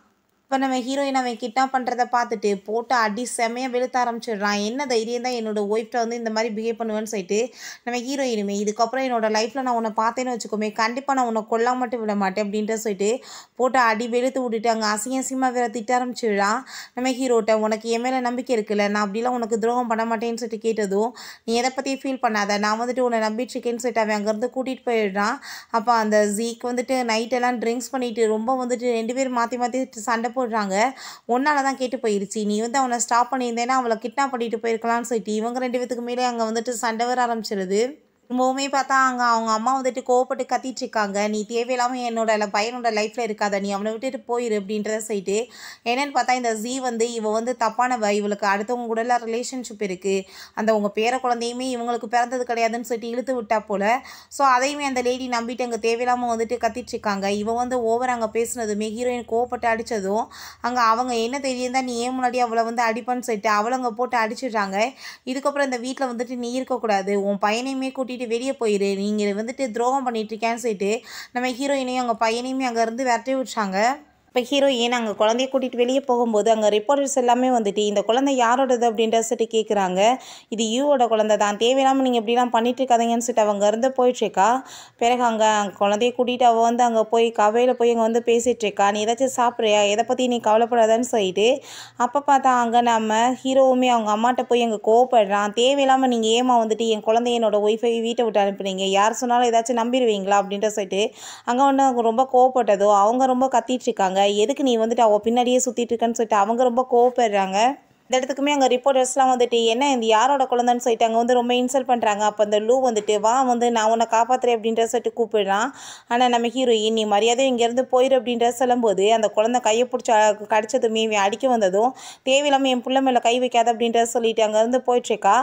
இப்போ நம்ம ஹீரோயின் அவன் கிட்டா பண்ணுறத பார்த்துட்டு போட்டு அடி செமையாக வெளுத்த ஆரம்பிச்சிடுறான் என்ன தைரியம் தான் என்னோடய ஒய்ஃப்ட்ட வந்து இந்த மாதிரி பிஹேவ் பண்ணுவேன்னு சொல்லிட்டு நம்ம ஹீரோயினுமே இதுக்கப்புறம் என்னோடய லைஃப்பில் நான் உன்னை பார்த்தேன்னு வச்சுக்கோமே கண்டிப்பாக நான் உன்னை கொல்லாம மட்டும் விட மாட்டேன் அப்படின்ட்டு சொல்லிட்டு போட்டு அடி வெளுத்து விட்டுட்டு அங்கே அசிங்க அசிங்கமாக வேற திட்ட ஆரம்பிச்சிடுறான் நம்ம ஹீரோட்ட உனக்கு என் மேலே நம்பிக்கை இருக்குல்ல நான் அப்படிலாம் உனக்கு துரோகம் பண்ண மாட்டேன்னு சொல்லிட்டு கேட்டதும் நீ எதை பற்றியும் ஃபீல் பண்ணாத நான் வந்துட்டு உன்னை நம்பிட்டு சொல்லிட்டு அவன் அங்கேருந்து கூட்டிகிட்டு போயிடுறான் அப்போ அந்த ஜீக் வந்துட்டு நைட்டெல்லாம் ட்ரிங்க்ஸ் பண்ணிவிட்டு ரொம்ப வந்துட்டு ரெண்டு பேர் மாற்றி மாற்றி சண்டை போ போடுறாங்க ஒன்றால் தான் கேட்டு போயிருச்சு நீ வந்து அவனை ஸ்டாப் பண்ணியிருந்தேன்னா அவளை கிட்னாப் பண்ணிட்டு போயிருக்கலாம்னு சொல்லிட்டு இவங்க ரெண்டு பேத்துக்கு மேலே அங்கே வந்துட்டு சண்டை வர ஆரம்பிச்சிருது ரொம்பவுமே பார்த்தா அங்கே அவங்க அம்மா வந்துட்டு கோவப்பட்டு கத்திட்டு இருக்காங்க நீ தேவையில்லாமல் என்னோட பையனோட லைஃப்பில் இருக்காத நீ அவனை விட்டுட்டு போயிரு அப்படின்றத சொல்லிட்டு என்னென்னு பார்த்தா இந்த ஜி வந்து இவ வந்து தப்பானவ இவளுக்கு அடுத்தவங்க கூட எல்லாம் ரிலேஷன்ஷிப் இருக்குது அந்த உங்க பேர குழந்தையுமே இவங்களுக்கு பிறந்தது கிடையாதுன்னு சொல்லிட்டு இழுத்து விட்டா போல் ஸோ அதையுமே அந்த லேடி நம்பிட்டு அங்கே தேவையில்லாமல் வந்துட்டு கத்திட்டு இருக்காங்க இவன் வந்து ஓவர் அங்கே பேசுனதுமே ஹீரோயின் கோவப்பட்டு அடித்ததும் அங்கே அவங்க என்ன தெரியும் தான் நீ ஏன் முன்னாடி அவளை வந்து அடிப்பான்னு சொல்லிட்டு அவளை அங்கே போட்டு அடிச்சிடுறாங்க இதுக்கப்புறம் இந்த வீட்டில் வந்துட்டு நீ இருக்கக்கூடாது உன் பையனையுமே கூட்டி கூட்டிகிட்டு வெளியே போயிரு நீங்கள் வந்துட்டு துரோகம் பண்ணிகிட்ருக்கேன்னு சொல்லிட்டு நம்ம ஹீரோயினையும் அவங்க பையனையுமே அங்கேருந்து விரட்டி விட்டாங்க இப்போ ஹீரோயின் அங்கே குழந்தைய கூட்டிகிட்டு வெளியே போகும்போது அங்கே ரிப்போர்ட்டர்ஸ் எல்லாமே வந்துட்டு இந்த குழந்தை யாரோடது அப்படின்ற சொல்லிட்டு கேட்குறாங்க இது யூவோட குழந்தை தான் தேவையில்லாமல் நீங்கள் இப்படிலாம் பண்ணிட்டு இருக்காதீங்கன்னு சொல்லிட்டு அவங்க இருந்து போயிட்டுருக்கா பிறகு அங்கே குழந்தைய கூட்டிகிட்டு அவள் வந்து அங்கே போய் கவையில் போய் அங்கே வந்து பேசிகிட்ருக்கா நீ ஏதாச்சும் சாப்பிட்றியா எதை பற்றி நீ கவலைப்படாதன்னு சொல்லிட்டு அப்போ பார்த்தா அங்கே நம்ம ஹீரோவுமே அவங்க அம்மாட்ட போய் அங்கே கோவப்படுறான் தேவையில்லாமல் நீங்கள் ஏமா வந்துட்டு என் குழந்தைய என்னோட ஒய்ஃபை வீட்டை விட்டு அனுப்புனீங்க யார் சொன்னாலும் ஏதாச்சும் நம்பிடுவீங்களா அப்படின்ற சொல்லிட்டு அங்கே ஒன்று ரொம்ப கோவப்பட்டதோ அவங்க ரொம்ப கத்திட்டு இருக்காங்க எதுக்கு நீ வந்துட்டு அவள் பின்னாடியே சுற்றிட்டு இருக்கன்னு சொல்லிட்டு அவங்க ரொம்ப கோவப்படுறாங்க இந்த இடத்துக்குமே அங்கே ரிப்போர்ட்டர்ஸ்லாம் வந்துட்டு என்ன இந்த யாரோட குழந்தைன்னு சொல்லிட்டு அங்கே வந்து ரொம்ப இன்சல்ட் பண்ணுறாங்க அப்போ அந்த லூ வந்துட்டு வா வந்து நான் உன்னை காப்பாற்றுறேன் அப்படின்ற சொல்லிட்டு கூப்பிடுறான் ஆனால் நம்ம ஹீரோயின் நீ மரியாதை இங்கேருந்து போயிரு அப்படின்ற சொல்லும்போது அந்த குழந்தை கையை பிடிச்ச கடிச்சதுமே இவன் அடிக்க வந்ததும் தேவையில்லாமல் என் பிள்ளை மேலே கை வைக்காத அப்படின்ற சொல்லிட்டு அங்கேருந்து போயிட்டுருக்கா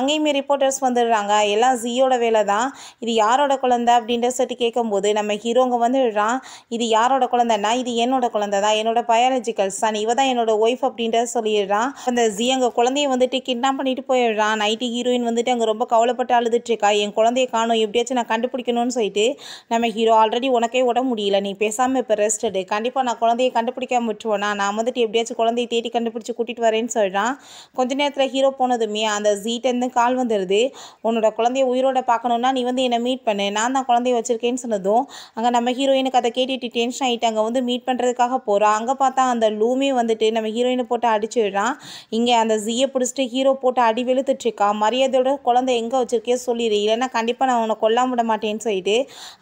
அங்கேயுமே ரிப்போர்ட்டர்ஸ் வந்துடுறாங்க எல்லாம் ஜியோட வேலை தான் இது யாரோட குழந்தை அப்படின்ற சொல்லிட்டு கேட்கும்போது நம்ம ஹீரோங்க வந்துடுறான் இது யாரோட குழந்தைன்னா இது என்னோட குழந்தை தான் என்னோட பயாலஜிக்கல்ஸ் தான் இவ தான் என்னோட ஒய்ஃப் அப்படின்ற சொல்லிடுறான் அந்த ஜி எங்கள் குழந்தைய வந்துட்டு கிட்னாப் பண்ணிட்டு போயிடுறான் நைட்டி ஹீரோயின் வந்துட்டு அங்கே ரொம்ப கவலைப்பட்டு அழுதுட்டுருக்கா என் குழந்தைய காணும் எப்படியாச்சும் நான் கண்டுபிடிக்கணும்னு சொல்லிட்டு நம்ம ஹீரோ ஆல்ரெடி உனக்கே விட முடியல நீ பேசாமல் இப்போ ரெஸ்ட் எடு கண்டிப்பாக நான் குழந்தைய கண்டுபிடிக்காம விட்டுருவேனா நான் வந்துட்டு எப்படியாச்சும் குழந்தைய தேடி கண்டுபிடிச்சி கூட்டிகிட்டு வரேன்னு சொல்கிறான் கொஞ்ச நேரத்தில் ஹீரோ போனதுமே அந்த ஜீட்டேருந்து கால் வந்துடுது உன்னோட குழந்தைய உயிரோட பார்க்கணுன்னா நீ வந்து என்னை மீட் பண்ணு நான் தான் குழந்தைய வச்சுருக்கேன்னு சொன்னதும் அங்கே நம்ம ஹீரோயினுக்கு அதை கேட்டுட்டு டென்ஷன் ஆகிட்டு அங்கே வந்து மீட் பண்ணுறதுக்காக போகிறான் அங்கே பார்த்தா அந்த லூமே வந்துட்டு நம்ம ஹீரோயினை போட்டு அடிச்சுடுறான் இங்கே அந்த ஜியை பிடிச்சிட்டு ஹீரோ போட்டு அடி வெளுத்துட்ருக்கா மரியாதையோட குழந்தை எங்கே வச்சுருக்கியோ சொல்லிடு இல்லைன்னா கண்டிப்பாக நான் அவனை கொல்லாம விட மாட்டேன்னு சொல்லிட்டு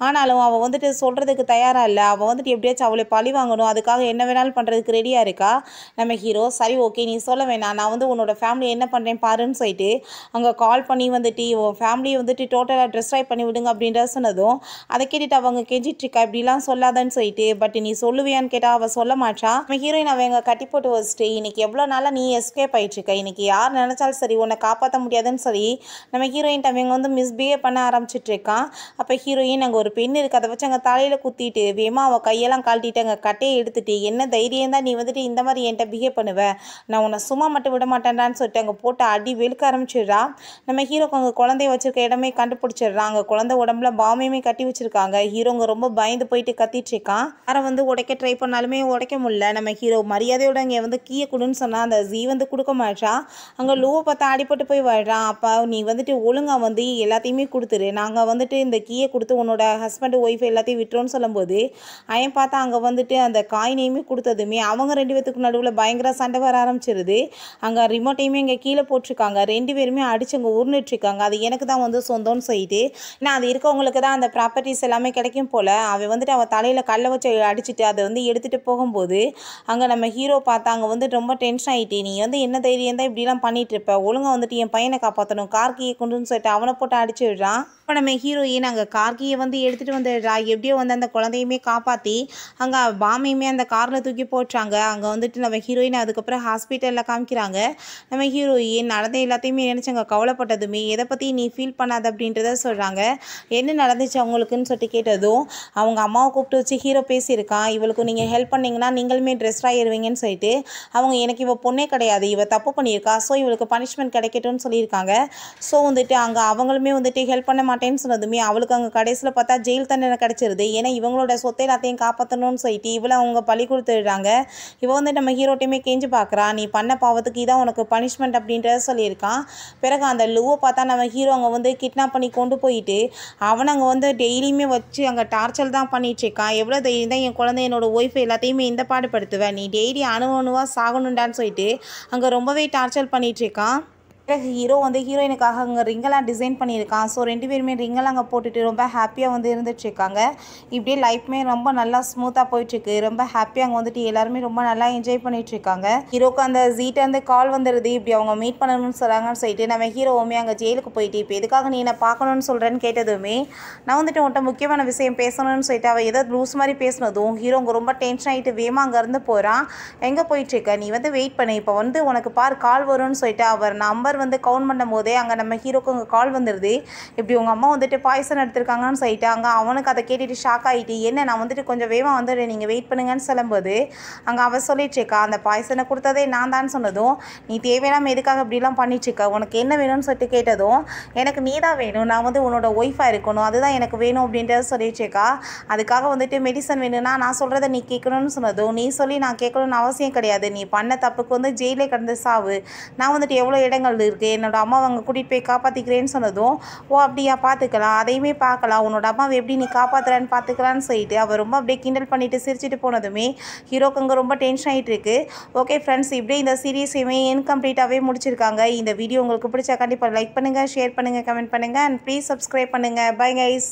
ஆனாலும் அவள் வந்துட்டு சொல்கிறதுக்கு தயாராக இல்லை அவள் வந்துட்டு எப்படியாச்சும் அவளை பழி வாங்கணும் அதுக்காக என்ன வேணாலும் பண்ணுறதுக்கு ரெடியாக இருக்கா நம்ம ஹீரோ சரி ஓகே நீ சொல்ல வேணாம் நான் வந்து உன்னோட ஃபேமிலி என்ன பண்ணுறேன் பாருன்னு சொல்லிட்டு அங்கே கால் பண்ணி வந்துட்டு உன் ஃபேமிலியை வந்துட்டு டோட்டலாக ட்ரை பண்ணி விடுங்க அப்படின்ற சொன்னதும் அதை கேட்டுட்டு அவங்க கெஞ்சிட்ருக்கா இப்படிலாம் சொல்லாதன்னு சொல்லிட்டு பட் நீ சொல்லுவியான்னு கேட்டால் அவள் சொல்ல மாட்டா நம்ம ஹீரோயின் அவன் எங்கள் கட்டி போட்டு வச்சுட்டு இன்னைக்கு எவ்வளோ நாளாக நீ எஸ் எஸ்கேப் ஆகிட்டுருக்க இன்றைக்கி யார் நினச்சாலும் சரி உன்னை காப்பாற்ற முடியாதுன்னு சொல்லி நம்ம ஹீரோயின் அவங்க வந்து மிஸ்பிஹேவ் பண்ண ஆரம்பிச்சிட்ருக்கான் அப்போ ஹீரோயின் அங்கே ஒரு பெண் இருக்குது அதை வச்சு அங்கே தலையில் குத்திட்டு வேமா அவள் கையெல்லாம் கழட்டிட்டு அங்கே கட்டையை எடுத்துட்டு என்ன தைரியம் தான் நீ வந்துட்டு இந்த மாதிரி என்கிட்ட பிஹேவ் பண்ணுவ நான் உன்னை சும்மா மட்டும் விட மாட்டேன்டான்னு சொல்லிட்டு அங்கே போட்டு அடி வெளுக்க ஆரம்பிச்சிடுறா நம்ம ஹீரோக்கு அங்கே குழந்தைய வச்சுருக்க இடமே கண்டுபிடிச்சிடுறான் அங்கே குழந்தை உடம்புல பாமையுமே கட்டி வச்சுருக்காங்க ஹீரோங்க ரொம்ப பயந்து போயிட்டு கத்திட்டு இருக்கான் யாரை வந்து உடைக்க ட்ரை பண்ணாலுமே உடைக்க முடியல நம்ம ஹீரோ மரியாதையோட இங்கே வந்து கீயை கொடுன்னு சொன்னால் அந்த ஜீவன் வந்து கொடுக்க மாட்டான் அங்கே லூவை பார்த்தா அடிபட்டு போய் வாழ்கிறான் அப்போ நீ வந்துட்டு ஒழுங்காக வந்து எல்லாத்தையுமே கொடுத்துரு நாங்கள் வந்துட்டு இந்த கீயை கொடுத்து உன்னோட ஹஸ்பண்ட் ஒய்ஃப் எல்லாத்தையும் விட்டுறோன்னு சொல்லும்போது அவன் பார்த்தா அங்கே வந்துட்டு அந்த காயினையுமே கொடுத்ததுமே அவங்க ரெண்டு பேத்துக்கு நடுவில் பயங்கர சண்டை வர ஆரம்பிச்சிருது அங்கே ரிமோட்டையுமே இங்கே கீழே போட்டிருக்காங்க ரெண்டு பேருமே அடிச்சு அங்கே உருண்டுட்ருக்காங்க அது எனக்கு தான் வந்து சொந்தம்னு சொல்லிட்டு ஏன்னா அது இருக்கவங்களுக்கு தான் அந்த ப்ராப்பர்ட்டிஸ் எல்லாமே கிடைக்கும் போல் அவன் வந்துட்டு அவள் தலையில் கல்லை வச்சு அடிச்சுட்டு அதை வந்து எடுத்துகிட்டு போகும்போது அங்கே நம்ம ஹீரோ பார்த்தா அங்கே வந்து ரொம்ப டென்ஷன் ஆகிட்டு நீ வந்து என்ன தைரியம் தான் இப்படிலாம் இருப்பேன் ஒழுங்காக வந்துட்டு என் பையனை காப்பாற்றணும் கார்கியை கொண்டுன்னு சொல்லிட்டு அவனை போட்டு அடிச்சு விடுறான் இப்போ நம்ம ஹீரோயின் அங்கே கார்கியை வந்து எடுத்துகிட்டு வந்துடுறா எப்படியோ வந்து அந்த குழந்தையுமே காப்பாற்றி அங்கே பாமையுமே அந்த காரில் தூக்கி போட்டுறாங்க அங்கே வந்துட்டு நம்ம ஹீரோயின் அதுக்கப்புறம் ஹாஸ்பிட்டலில் காமிக்கிறாங்க நம்ம ஹீரோயின் நடந்த எல்லாத்தையுமே அங்கே கவலைப்பட்டதுமே எதை பற்றி நீ ஃபீல் பண்ணாத அப்படின்றத சொல்கிறாங்க என்ன நடந்துச்சு அவங்களுக்குன்னு சொல்லிட்டு கேட்டதும் அவங்க அம்மாவை கூப்பிட்டு வச்சு ஹீரோ பேசியிருக்கான் இவளுக்கு நீங்கள் ஹெல்ப் பண்ணிங்கன்னா நீங்களுமே ட்ரெஸ் ஆகிடுவீங்கன்னு சொல்லிட்டு அவங்க எனக்கு இவள் பொண்ணே கிடையாது முடியாது இவ தப்பு பண்ணியிருக்கா ஸோ இவளுக்கு பனிஷ்மெண்ட் கிடைக்கட்டும்னு சொல்லியிருக்காங்க ஸோ வந்துட்டு அங்கே அவங்களுமே வந்துட்டு ஹெல்ப் பண்ண மாட்டேன்னு சொன்னதுமே அவளுக்கு அங்கே கடைசியில் பார்த்தா ஜெயில் தண்டனை கிடச்சிருது ஏன்னா இவங்களோட சொத்தை எல்லாத்தையும் காப்பாற்றணும்னு சொல்லிட்டு இவளை அவங்க பழி கொடுத்துடுறாங்க இவ வந்து நம்ம ஹீரோட்டையுமே கேஞ்சு பார்க்குறா நீ பண்ண பாவத்துக்கு இதான் உனக்கு பனிஷ்மெண்ட் அப்படின்றத சொல்லியிருக்கான் பிறகு அந்த லுவை பார்த்தா நம்ம ஹீரோ அங்கே வந்து கிட்னாப் பண்ணி கொண்டு போயிட்டு அவன் அங்கே வந்து டெய்லியுமே வச்சு அங்கே டார்ச்சர் தான் பண்ணிட்டு இருக்கான் எவ்வளோ தைரியம் தான் என் குழந்தை என்னோடய ஒய்ஃப் எல்லாத்தையுமே இந்த பாடுபடுத்துவேன் நீ டெய்லி அணு அணுவாக சாகணுண்டான்னு சொல்லிட்டு அங்கே ரொம்பவே டார்ச்சர் பண்ணிகிட்ருக்கான் ஹீரோ வந்து ஹீரோயினுக்காக அங்கே ரிங்கெல்லாம் டிசைன் பண்ணியிருக்கான் ஸோ ரெண்டு பேருமே ரிங்கெல்லாம் அங்கே போட்டுட்டு ரொம்ப ஹாப்பியாக வந்து இருந்துட்டுருக்காங்க இப்படியே லைஃப்மே ரொம்ப நல்லா ஸ்மூத்தாக போயிட்டுருக்கு ரொம்ப ஹாப்பியாக அங்கே வந்துட்டு எல்லாருமே ரொம்ப நல்லா என்ஜாய் பண்ணிகிட்ருக்காங்க ஹீரோக்கு அந்த ஜீட்டேருந்து கால் வந்துடுது இப்படி அவங்க மீட் பண்ணணும்னு சொல்கிறாங்கன்னு சொல்லிட்டு நம்ம ஹீரோவுமே அங்கே ஜெயிலுக்கு போயிட்டு இப்போ எதுக்காக நீ என்னை பார்க்கணும்னு சொல்கிறேன்னு கேட்டதுமே நான் வந்துட்டு உன்கிட்ட முக்கியமான விஷயம் பேசணும்னு சொல்லிட்டு அவள் ஏதோ லூஸ் மாதிரி பேசினதும் ஹீரோ அங்கே ரொம்ப டென்ஷன் ஆகிட்டு வேமா அங்கேருந்து போகிறான் எங்கே போயிட்டுருக்க நீ வந்து வெயிட் பண்ணு இப்போ வந்து உனக்கு பார் கால் வரும்னு சொல்லிட்டு அவர் நம்பர் வந்து கவுண்ட் பண்ணும் போதே அங்கே நம்ம ஹீரோக்கு அங்கே கால் வந்துடுது இப்படி உங்கள் அம்மா வந்துட்டு பாய்சன் எடுத்திருக்காங்கன்னு சொல்லிட்டு அங்கே அவனுக்கு அதை கேட்டுட்டு ஷாக் ஆகிட்டு என்ன நான் வந்துட்டு கொஞ்சம் வேகமாக வந்துடுறேன் நீங்கள் வெயிட் பண்ணுங்கன்னு சொல்லும்போது அங்கே அவள் சொல்லிட்டுருக்கா அந்த பாய்சனை கொடுத்ததே நான் தான் சொன்னதும் நீ தேவையில்லாமல் எதுக்காக இப்படிலாம் பண்ணிட்டுருக்க உனக்கு என்ன வேணும்னு சொல்லிட்டு கேட்டதும் எனக்கு நீ தான் வேணும் நான் வந்து உன்னோட ஒய்ஃபாக இருக்கணும் அதுதான் எனக்கு வேணும் அப்படின்றத சொல்லிட்டுருக்கா அதுக்காக வந்துட்டு மெடிசன் வேணும்னா நான் சொல்கிறத நீ கேட்கணும்னு சொன்னதும் நீ சொல்லி நான் கேட்கணும்னு அவசியம் கிடையாது நீ பண்ண தப்புக்கு வந்து ஜெயிலே கடந்து சாவு நான் வந்துட்டு எவ்வளோ இடங்கள் இருக்குது என்னோடய அம்மா அவங்க கூட்டிகிட்டு போய் காப்பாற்றிக்கிறேன்னு சொன்னதும் ஓ அப்படியா பார்த்துக்கலாம் அதையுமே பார்க்கலாம் உன்னோட அம்மாவை எப்படி நீ காப்பாற்றுறான்னு பார்த்துக்கலான்னு சொல்லிட்டு அவர் ரொம்ப அப்படியே கிண்டல் பண்ணிவிட்டு சிரிச்சுட்டு போனதுமே ஹீரோக்கு அங்கே ரொம்ப டென்ஷன் ஆகிட்டு இருக்குது ஓகே ஃப்ரெண்ட்ஸ் இப்படியே இந்த சீரீஸையுமே இன்கம்ப்ளீட்டாகவே முடிச்சிருக்காங்க இந்த வீடியோ உங்களுக்கு பிடிச்சா கண்டிப்பாக லைக் பண்ணுங்கள் ஷேர் பண்ணுங்கள் கமெண்ட் பண்ணுங்கள் அண்ட் ப்ளீஸ் சப்ஸ்கிரைப் பண்ணுங்கள் பை கைஸ்